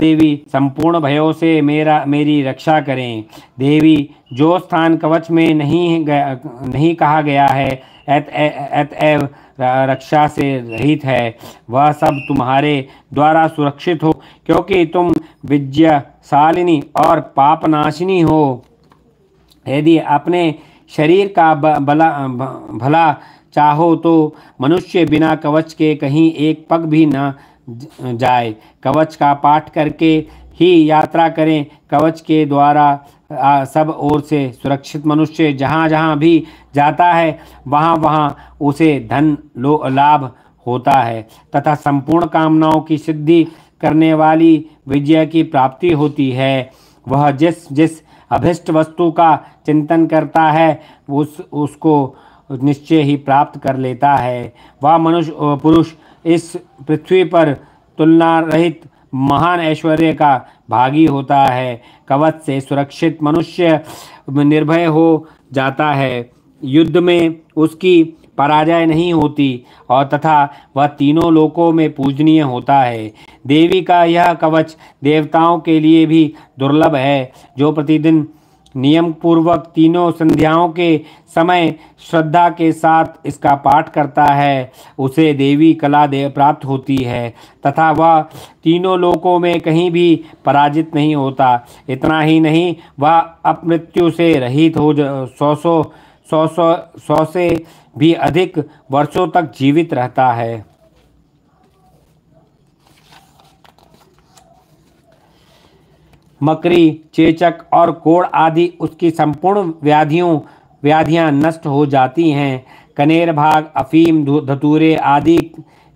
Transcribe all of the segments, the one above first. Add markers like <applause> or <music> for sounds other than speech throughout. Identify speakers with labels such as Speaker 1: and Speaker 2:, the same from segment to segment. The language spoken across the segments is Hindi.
Speaker 1: देवी संपूर्ण भयों से मेरा मेरी रक्षा करें देवी जो स्थान कवच में नहीं नहीं कहा गया है एत अतएव रक्षा से रहित है वह सब तुम्हारे द्वारा सुरक्षित हो क्योंकि तुम विजयशालिनी और पापनाशिनी हो यदि अपने शरीर का भला भला चाहो तो मनुष्य बिना कवच के कहीं एक पग भी ना जाए कवच का पाठ करके ही यात्रा करें कवच के द्वारा आ, सब ओर से सुरक्षित मनुष्य जहाँ जहाँ भी जाता है वहाँ वहाँ उसे धन लो लाभ होता है तथा संपूर्ण कामनाओं की सिद्धि करने वाली विजय की प्राप्ति होती है वह जिस जिस अभिष्ट वस्तु का चिंतन करता है उस उसको निश्चय ही प्राप्त कर लेता है वह मनुष्य पुरुष इस पृथ्वी पर तुलना रहित महान ऐश्वर्य का भागी होता है कवच से सुरक्षित मनुष्य निर्भय हो जाता है युद्ध में उसकी पराजय नहीं होती और तथा वह तीनों लोकों में पूजनीय होता है देवी का यह कवच देवताओं के लिए भी दुर्लभ है जो प्रतिदिन नियम पूर्वक तीनों संध्याओं के समय श्रद्धा के साथ इसका पाठ करता है उसे देवी कला दे प्राप्त होती है तथा वह तीनों लोकों में कहीं भी पराजित नहीं होता इतना ही नहीं वह अपमृत्यु से रहित हो सौ सौ सौ सौ से भी अधिक वर्षों तक जीवित रहता है मकरी चेचक और कोड़ आदि उसकी संपूर्ण व्याधियों व्याधियां नष्ट हो जाती हैं कनेर भाग अफीम धतूरे आदि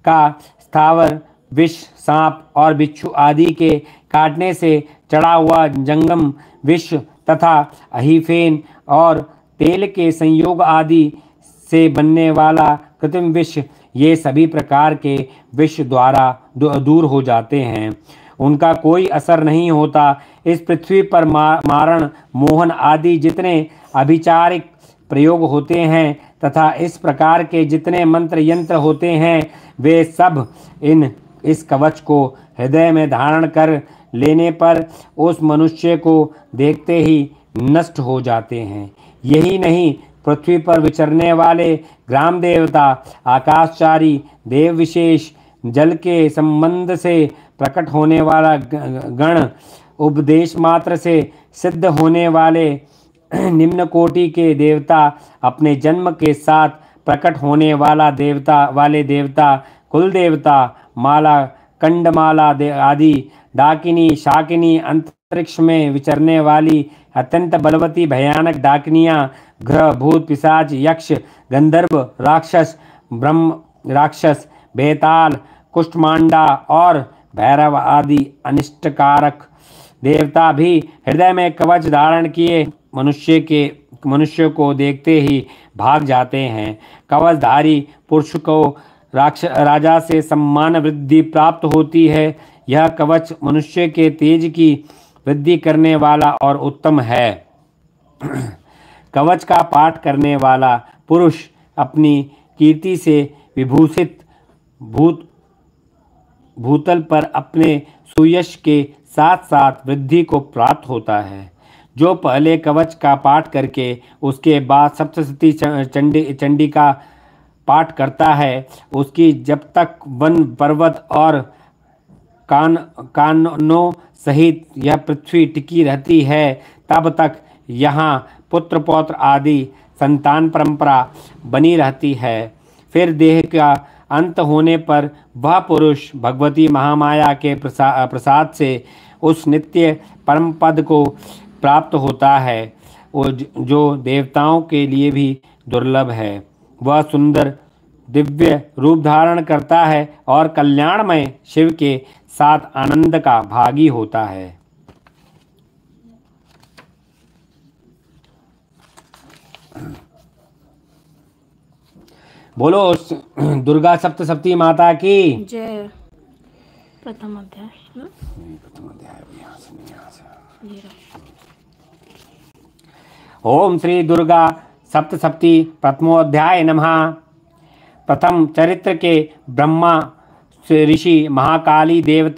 Speaker 1: का स्थावर विष सांप और बिच्छू आदि के काटने से चढ़ा हुआ जंगम विष तथा अहिफेन और तेल के संयोग आदि से बनने वाला कृत्रिम विष ये सभी प्रकार के विष द्वारा दूर हो जाते हैं उनका कोई असर नहीं होता इस पृथ्वी पर मारण मोहन आदि जितने अभिचारिक प्रयोग होते हैं तथा इस प्रकार के जितने मंत्र यंत्र होते हैं वे सब इन इस कवच को हृदय में धारण कर लेने पर उस मनुष्य को देखते ही नष्ट हो जाते हैं यही नहीं पृथ्वी पर विचरने वाले ग्राम देवता आकाशचारी देव विशेष जल के संबंध से प्रकट होने वाला गण उपदेश मात्र से सिद्ध होने वाले <clears throat> निम्न कोटि के देवता अपने जन्म के साथ प्रकट होने वाला देवता वाले देवता कुल देवता माला कंडमाला आदि डाकिनी शाकिनी अंतरिक्ष में विचरने वाली अत्यंत बलवती भयानक डाकिनियाँ ग्रह भूत पिशाच यक्ष गंधर्व राक्षस ब्रह्म राक्षस बेताल कुष्ठमांडा और भैरव आदि अनिष्टकारक देवता भी हृदय में कवच धारण किए मनुष्य के मनुष्य को देखते ही भाग जाते हैं कवचधारी पुरुष को राक्ष राजा से सम्मान वृद्धि प्राप्त होती है यह कवच मनुष्य के तेज की वृद्धि करने वाला और उत्तम है कवच का पाठ करने वाला पुरुष अपनी कीर्ति से विभूषित भूत भूतल पर अपने सुयश के साथ साथ वृद्धि को प्राप्त होता है जो पहले कवच का पाठ करके उसके बाद सप्तशती चंडी चंडी का पाठ करता है उसकी जब तक वन पर्वत और कान कानों सहित यह पृथ्वी टिकी रहती है तब तक यहाँ पुत्र पौत्र आदि संतान परंपरा बनी रहती है फिर देह का अंत होने पर वह पुरुष भगवती महामाया के प्रसा, प्रसाद से उस नित्य परम पद को प्राप्त होता है जो देवताओं के लिए भी दुर्लभ है वह सुंदर दिव्य रूप धारण करता है और कल्याणमय शिव के साथ आनंद का भागी होता है बोलो दुर्गा सप्ती माता की जय प्रथम अध्याय ओम श्री दुर्गा सप्तशक्ति प्रथमोध्याय नमः प्रथम चरित्र के ब्रह्मा ऋषि महाकाली देवता